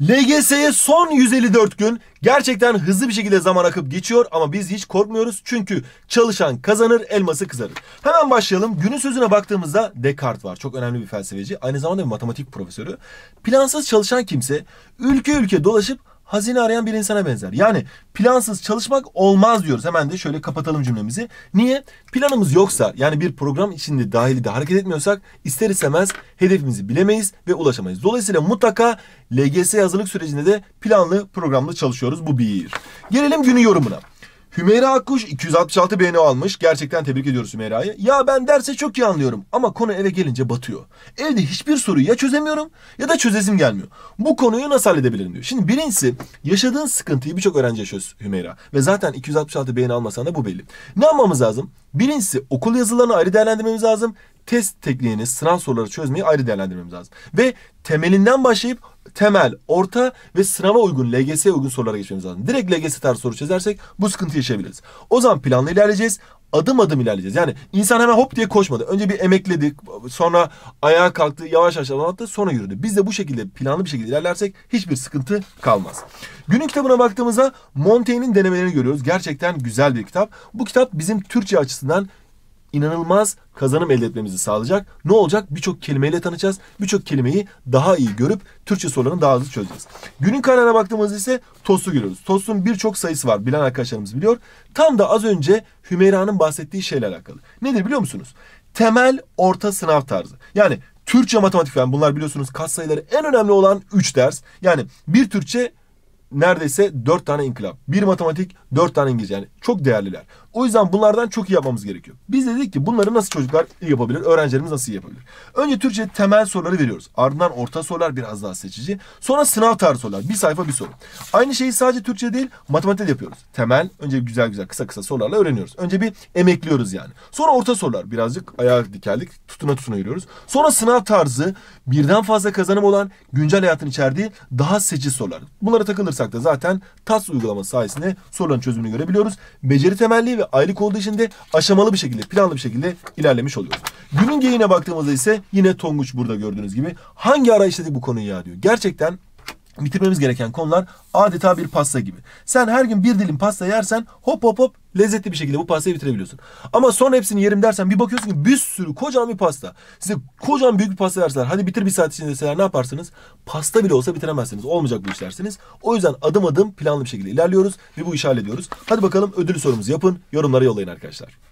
LGS'ye son 154 gün gerçekten hızlı bir şekilde zaman akıp geçiyor ama biz hiç korkmuyoruz çünkü çalışan kazanır elması kızarır. Hemen başlayalım. Günün sözüne baktığımızda Descartes var. Çok önemli bir felsefeci. Aynı zamanda bir matematik profesörü. Plansız çalışan kimse ülke ülke dolaşıp hazine arayan bir insana benzer. Yani plansız çalışmak olmaz diyoruz. Hemen de şöyle kapatalım cümlemizi. Niye? Planımız yoksa yani bir program içinde dahili de hareket etmiyorsak ister istemez hedefimizi bilemeyiz ve ulaşamayız. Dolayısıyla mutlaka LGS hazırlık sürecinde de planlı programlı çalışıyoruz. Bu bir. Gelelim günü yorumuna. Hümeyra Akkuş 266 beğeni almış. Gerçekten tebrik ediyoruz Hümeyra'yı. Ya ben derse çok iyi anlıyorum ama konu eve gelince batıyor. Evde hiçbir soruyu ya çözemiyorum ya da çözesim gelmiyor. Bu konuyu nasıl halledebilirim diyor. Şimdi birincisi yaşadığın sıkıntıyı birçok öğrenci yaşıyor Hümeyra. Ve zaten 266 beğeni almasan da bu belli. Ne yapmamız lazım? Birincisi okul yazılarını ayrı değerlendirmemiz lazım. Test tekniğini, sınav soruları çözmeyi ayrı değerlendirmemiz lazım. Ve temelinden başlayıp temel, orta ve sınava uygun, LGS'ye uygun sorulara geçmemiz lazım. Direkt LGS tarzı soru çizersek bu sıkıntı yaşayabiliriz. O zaman planla ilerleyeceğiz. Adım adım ilerleyeceğiz. Yani insan hemen hop diye koşmadı. Önce bir emekledik, sonra ayağa kalktı, yavaş yavaş attı, sonra yürüdü. Biz de bu şekilde planlı bir şekilde ilerlersek hiçbir sıkıntı kalmaz. Günün kitabına baktığımızda Montaigne'in denemelerini görüyoruz. Gerçekten güzel bir kitap. Bu kitap bizim Türkçe açısından inanılmaz kazanım elde etmemizi sağlayacak. Ne olacak? Birçok kelimeyle tanışacağız. Birçok kelimeyi daha iyi görüp Türkçe sorularını daha hızlı çözeceğiz. Günün kaynağına baktığımızda ise TOS'u görüyoruz. TOS'un birçok sayısı var. Bilen arkadaşlarımız biliyor. Tam da az önce Hümeyra'nın bahsettiği şeyle alakalı. Nedir biliyor musunuz? Temel orta sınav tarzı. Yani Türkçe, matematik falan bunlar biliyorsunuz kat sayıları en önemli olan 3 ders. Yani bir Türkçe neredeyse 4 tane inkılap. Bir matematik, 4 tane İngilizce. Yani çok değerliler. O yüzden bunlardan çok iyi yapmamız gerekiyor. Biz dedik ki bunları nasıl çocuklar iyi yapabilir? Öğrencilerimiz nasıl iyi yapabilir? Önce Türkçe temel soruları veriyoruz. Ardından orta sorular biraz daha seçici. Sonra sınav tarzı sorular. Bir sayfa bir soru. Aynı şeyi sadece Türkçe değil matematik de yapıyoruz. Temel önce güzel güzel kısa kısa sorularla öğreniyoruz. Önce bir emekliyoruz yani. Sonra orta sorular. Birazcık ayağa dikerlik tutuna tutuna yürüyoruz. Sonra sınav tarzı birden fazla kazanım olan güncel hayatın içerdiği daha seçici sorular. Bunlara takılırsa alırsak da zaten TAS uygulaması sayesinde soruların çözümünü görebiliyoruz. Beceri temelli ve aylık olduğu için de aşamalı bir şekilde, planlı bir şekilde ilerlemiş oluyoruz. Günün geyiğine baktığımızda ise yine Tonguç burada gördüğünüz gibi hangi ara işledik bu konuyu ya diyor. Gerçekten bitirmemiz gereken konular adeta bir pasta gibi. Sen her gün bir dilim pasta yersen hop hop hop lezzetli bir şekilde bu pastayı bitirebiliyorsun. Ama son hepsini yerim dersen bir bakıyorsun ki bir sürü kocaman bir pasta. Size kocaman büyük bir pasta verseler hadi bitir bir saat içinde deseler ne yaparsınız? Pasta bile olsa bitiremezsiniz. Olmayacak bu iş dersiniz. O yüzden adım adım planlı bir şekilde ilerliyoruz ve bu işi hallediyoruz. Hadi bakalım ödül sorumuzu yapın. Yorumlara yollayın arkadaşlar.